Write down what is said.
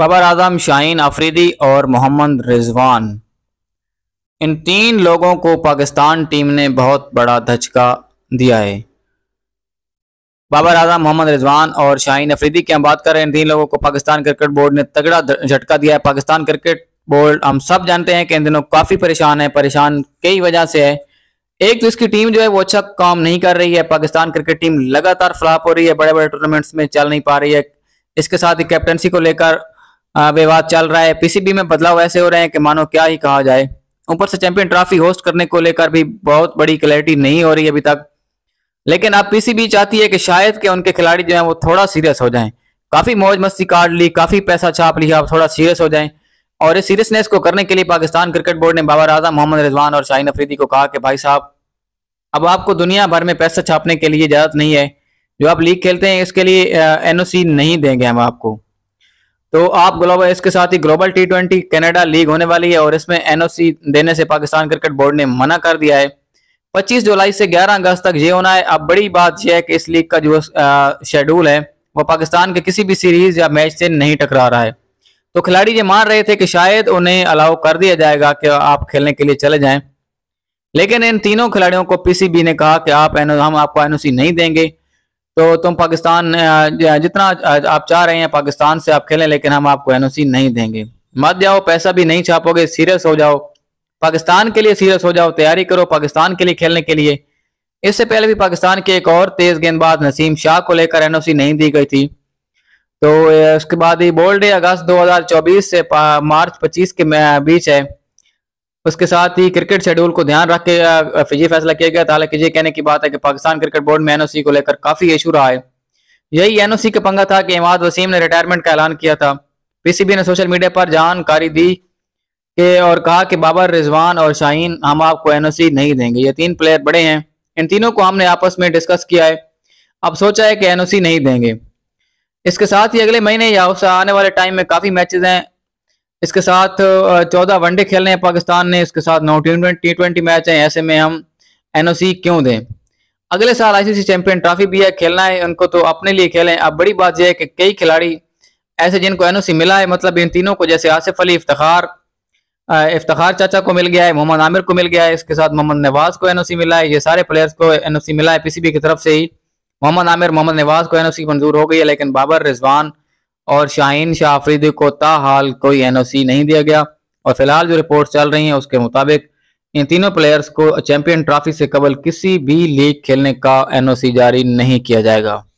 बाबर आजम शाहीन अफरीदी और मोहम्मद रिजवान इन तीन लोगों को पाकिस्तान टीम ने बहुत बड़ा धचका दिया है बाबर आजम मोहम्मद रिजवान और शाहीन अफरीदी की हम बात कर रहे हैं इन तीन लोगों को पाकिस्तान क्रिकेट बोर्ड ने तगड़ा झटका दिया है पाकिस्तान क्रिकेट बोर्ड हम सब जानते हैं कि इन दिनों काफ़ी परेशान है परेशान कई वजह से है एक तो इसकी टीम जो है वो अच्छा काम नहीं कर रही है पाकिस्तान क्रिकेट टीम लगातार फ्लॉप हो रही है बड़े बड़े टूर्नामेंट्स में चल नहीं पा रही है इसके साथ ही कैप्टनसी को लेकर हाँ, विवाद चल रहा है पीसीबी में बदलाव ऐसे हो रहे हैं कि मानो क्या ही कहा जाए ऊपर से चैंपियन ट्रॉफी होस्ट करने को लेकर भी बहुत बड़ी क्लैरिटी नहीं हो रही अभी तक लेकिन अब पीसीबी चाहती है कि शायद के उनके खिलाड़ी जो है वो थोड़ा सीरियस हो जाए काफी मौज मस्ती काट ली काफी पैसा छाप लिया अब थोड़ा सीरियस हो जाए और इस सीरियसनेस को करने के लिए पाकिस्तान क्रिकेट बोर्ड ने बाबर आजम मोहम्मद रिजवान और शाहीन अफरीदी को कहा कि भाई साहब अब आपको दुनिया भर में पैसा छापने के लिए इजाजत नहीं है जो आप लीग खेलते हैं इसके लिए एनओसी नहीं देंगे हम आपको तो आप ग्लोबल इसके साथ ही global T twenty Canada league होने वाली है और इसमें एनओसी देने से पाकिस्तान क्रिकेट बोर्ड ने मना कर दिया है 25 जुलाई से 11 अगस्त तक ये होना है अब बड़ी बात यह है कि इस लीग का जो शेड्यूल है वो पाकिस्तान के किसी भी सीरीज या मैच से नहीं टकरा रहा है तो खिलाड़ी ये मान रहे थे कि शायद उन्हें अलाउ कर दिया जाएगा कि आप खेलने के लिए चले जाएं लेकिन इन तीनों खिलाड़ियों को पीसीबी ने कहा कि आप हम आपको एनओसी नहीं देंगे तो तुम पाकिस्तान जितना आप चाह रहे हैं पाकिस्तान से आप खेलें लेकिन हम आपको एनओसी नहीं देंगे मत जाओ पैसा भी नहीं छापोगे सीरियस हो जाओ पाकिस्तान के लिए सीरियस हो जाओ तैयारी करो पाकिस्तान के लिए खेलने के लिए इससे पहले भी पाकिस्तान के एक और तेज गेंदबाज नसीम शाह को लेकर एन नहीं दी गई थी तो उसके बाद ही बोल्ड अगस्त दो से मार्च पच्चीस के बीच है उसके साथ ही क्रिकेट शेड्यूल को ध्यान रख के ये फैसला किया गया था हालांकि ये कहने की बात है कि पाकिस्तान क्रिकेट बोर्ड में एनओसी को लेकर काफी इशू रहा है यही एनओसी का पंगा था कि इमाद वसीम ने रिटायरमेंट का ऐलान किया था पीसीबी ने सोशल मीडिया पर जानकारी दी के और कहा कि बाबर रिजवान और शाहीन हम आपको एनओसी नहीं देंगे ये तीन प्लेयर बड़े हैं इन तीनों को हमने आपस में डिस्कस किया है अब सोचा है कि एनओसी नहीं देंगे इसके साथ ही अगले महीने या उससे आने वाले टाइम में काफी मैचेस हैं इसके साथ चौदह वनडे खेलने हैं पाकिस्तान ने इसके साथ नौ टी ट्वेंटी मैच हैं ऐसे में हम एनओसी क्यों दें अगले साल आईसीसी चैंपियन ट्रॉफी भी है खेलना है उनको तो अपने लिए खेलें अब बड़ी बात यह है कि कई खिलाड़ी ऐसे जिनको एनओसी मिला है मतलब इन तीनों को जैसे आसिफ अली इफ्तार इफ्तार चाचा को मिल गया है मोहम्मद आमिर को मिल गया है इसके साथ मोहम्मद नवाज को एनओसी मिला है ये सारे प्लेयर्स को एनओसी मिला है पीसीबी की तरफ से ही मोहम्मद आमिर मोहम्मद नवाज को एनओसी मंजूर हो गई है लेकिन बाबर रिजवान और शाहीन शाह आफरीदी को ताहाल कोई एनओसी नहीं दिया गया और फिलहाल जो रिपोर्ट चल रही है उसके मुताबिक इन तीनों प्लेयर्स को चैंपियन ट्रॉफी से कबल किसी भी लीग खेलने का एनओसी जारी नहीं किया जाएगा